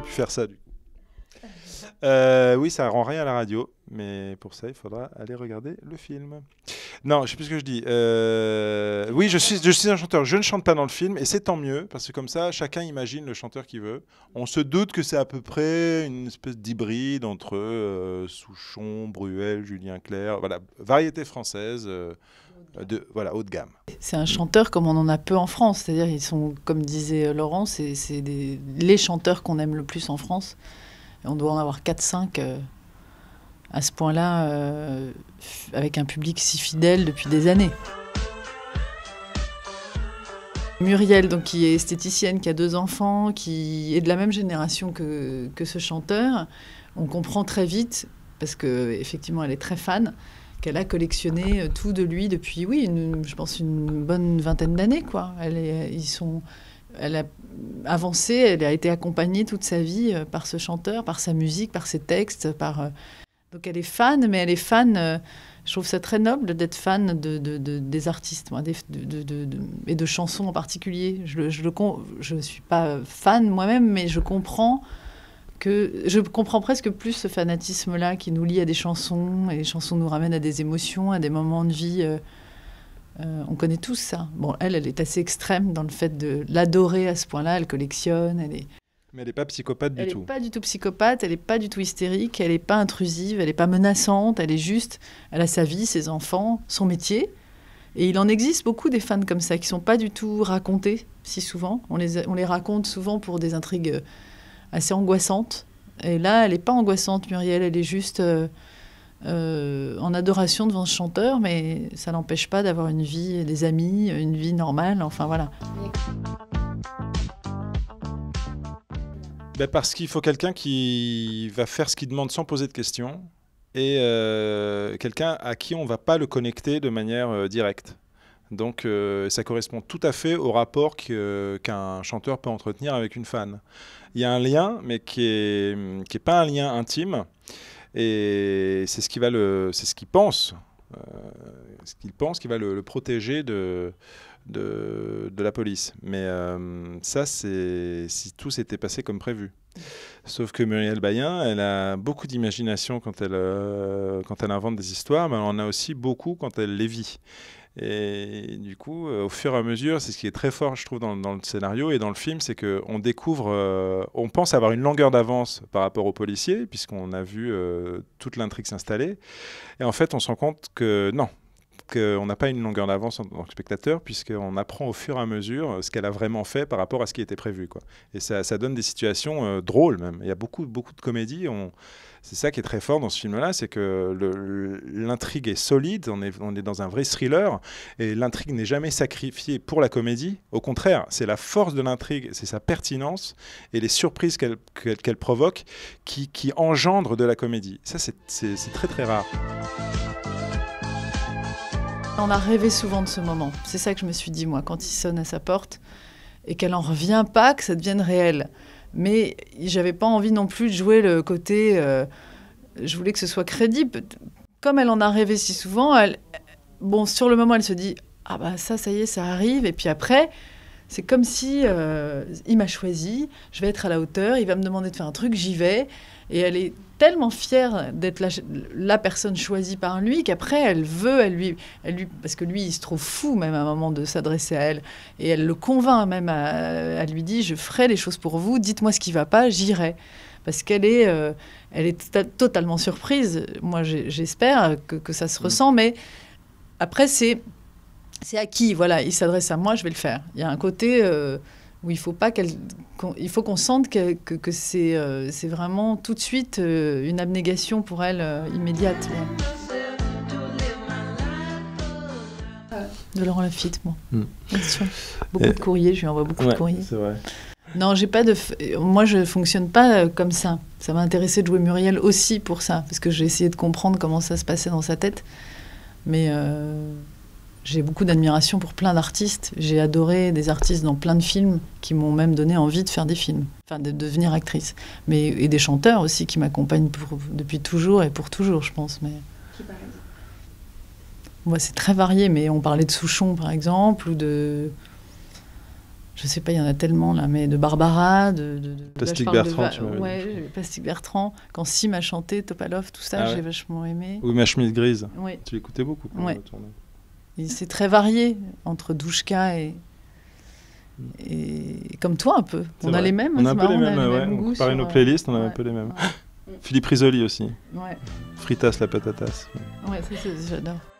pas pu faire ça du euh, oui, ça rend rien à la radio, mais pour ça, il faudra aller regarder le film. Non, je sais plus ce que je dis. Euh, oui, je suis, je suis un chanteur. Je ne chante pas dans le film, et c'est tant mieux, parce que comme ça, chacun imagine le chanteur qu'il veut. On se doute que c'est à peu près une espèce d'hybride entre euh, Souchon, Bruel, Julien Clerc, voilà, variété française. C'est un chanteur comme on en a peu en France, c'est-à-dire ils sont, comme disait Laurent, c'est les chanteurs qu'on aime le plus en France. Et on doit en avoir 4-5 euh, à ce point-là, euh, avec un public si fidèle depuis des années. Muriel, donc, qui est esthéticienne, qui a deux enfants, qui est de la même génération que, que ce chanteur, on comprend très vite, parce qu'effectivement elle est très fan, qu'elle a collectionné euh, tout de lui depuis, oui, je pense une bonne vingtaine d'années, quoi. Elle euh, ils sont, elle a avancé, elle a été accompagnée toute sa vie euh, par ce chanteur, par sa musique, par ses textes, par. Donc elle est fan, mais elle est fan. je trouve ça très noble d'être fan de, des artistes, et de chansons en particulier. Je ne je, suis pas fan moi-même, mais je comprends que je comprends presque plus ce fanatisme-là qui nous lie à des chansons, et les chansons nous ramènent à des émotions, à des moments de vie. Euh, euh, on connaît tous ça. Bon, elle, elle est assez extrême dans le fait de l'adorer à ce point-là. Elle collectionne, elle est... Mais elle n'est pas psychopathe du tout. Elle n'est pas du tout psychopathe, elle n'est pas du tout hystérique, elle n'est pas intrusive, elle n'est pas menaçante, elle est juste... Elle a sa vie, ses enfants, son métier. Et il en existe beaucoup des fans comme ça, qui sont pas du tout racontés si souvent. On les, on les raconte souvent pour des intrigues... Euh, assez angoissante. Et là, elle n'est pas angoissante, Muriel, elle est juste euh, euh, en adoration devant ce chanteur, mais ça l'empêche pas d'avoir une vie, des amis, une vie normale, enfin voilà. Ben parce qu'il faut quelqu'un qui va faire ce qu'il demande sans poser de questions et euh, quelqu'un à qui on va pas le connecter de manière directe. Donc euh, ça correspond tout à fait au rapport euh, qu'un chanteur peut entretenir avec une fan. Il y a un lien, mais qui n'est pas un lien intime. Et c'est ce qu'il va le, c'est ce qu'il pense, euh, ce qu'il pense qui va le, protéger de, de, la police. Mais ça, c'est si tout s'était passé comme prévu. Sauf que Muriel Bayen, elle a beaucoup d'imagination quand elle, quand elle invente des histoires, mais elle en a aussi beaucoup quand elle les vit. Et du coup, euh, au fur et à mesure, c'est ce qui est très fort, je trouve, dans, le scénario et dans le film, c'est qu'on découvre, euh, on pense avoir une longueur d'avance par rapport aux policiers, puisqu'on a vu euh, toute l'intrigue s'installer. Et en fait, on se rend compte que non, qu'on n'a pas une longueur d'avance en tant que spectateur, puisqu'on apprend au fur et à mesure euh, ce qu'elle a vraiment fait par rapport à ce qui était prévu. Quoi. Et ça, donne des situations euh, drôles même. Il y a beaucoup, beaucoup de comédies. C'est ça qui est très fort dans ce film-là, c'est que l'intrigue est solide, on est, dans un vrai thriller, et l'intrigue n'est jamais sacrifiée pour la comédie. Au contraire, c'est la force de l'intrigue, c'est sa pertinence et les surprises qu'elle provoque qui, qui engendrent de la comédie. Ça, c'est très très rare. On a rêvé souvent de ce moment. C'est ça que je me suis dit, moi, quand il sonne à sa porte et qu'elle n'en revient pas, que ça devienne réel. Mais j'avais pas envie non plus de jouer le côté. Euh, je voulais que ce soit crédible. Comme elle en a rêvé si souvent, elle, bon, sur le moment, elle se dit Ah bah ça, ça y est, ça arrive. Et puis après, c'est comme si euh, il m'a choisi, je vais être à la hauteur, il va me demander de faire un truc, j'y vais. Et elle est tellement fière d'être la, personne choisie par lui qu'après elle veut, elle lui, parce que lui il se trouve fou même à un moment de s'adresser à elle et elle le convainc même elle lui dit je ferai les choses pour vous, dites-moi ce qui va pas, j'irai parce qu'elle est, euh, elle est tota-, totalement surprise. Moi j'espère que, ça se mmh. ressent, mais après c'est c'est à qui, voilà, il s'adresse à moi, je vais le faire. Il y a un côté euh, où il faut pas qu'elle, il faut qu'on sente que, que, c'est, euh, c'est vraiment tout de suite euh, une abnégation pour elle immédiate. De Laurent Lafitte, moi. Hmm. Beaucoup de courriers, je lui envoie beaucoup de courriers. Non, j'ai pas de. Moi, je fonctionne pas comme ça. Ça m'a intéressé de jouer Muriel aussi pour ça, parce que j'ai essayé de comprendre comment ça se passait dans sa tête. Mais j'ai beaucoup d'admiration pour plein d'artistes. J'ai adoré des artistes dans plein de films qui m'ont même donné envie de faire des films, enfin de devenir actrice. Mais, et des chanteurs aussi qui m'accompagnent depuis toujours et pour toujours, je pense. Mais... Qui C'est très varié, mais on parlait de Souchon par exemple, ou de. Je sais pas, il y en a tellement là, mais de Barbara, de. de, Bertrand, de... tu ouais, Plastique Bertrand. Quand Sim a chanté, Topalov, tout ça, ah j'ai vachement aimé. Ou Ma chemise grise. Oui. Tu l'écoutais beaucoup quand ouais. on c'est très varié entre Douchka et, et comme toi un peu. On a les mêmes. On a hein, un peu les mêmes, on, parle nos euh, playlists, on a un peu les mêmes. Mm. Philippe Risoli aussi. Fritas la patatas. Ouais, ça, j'adore.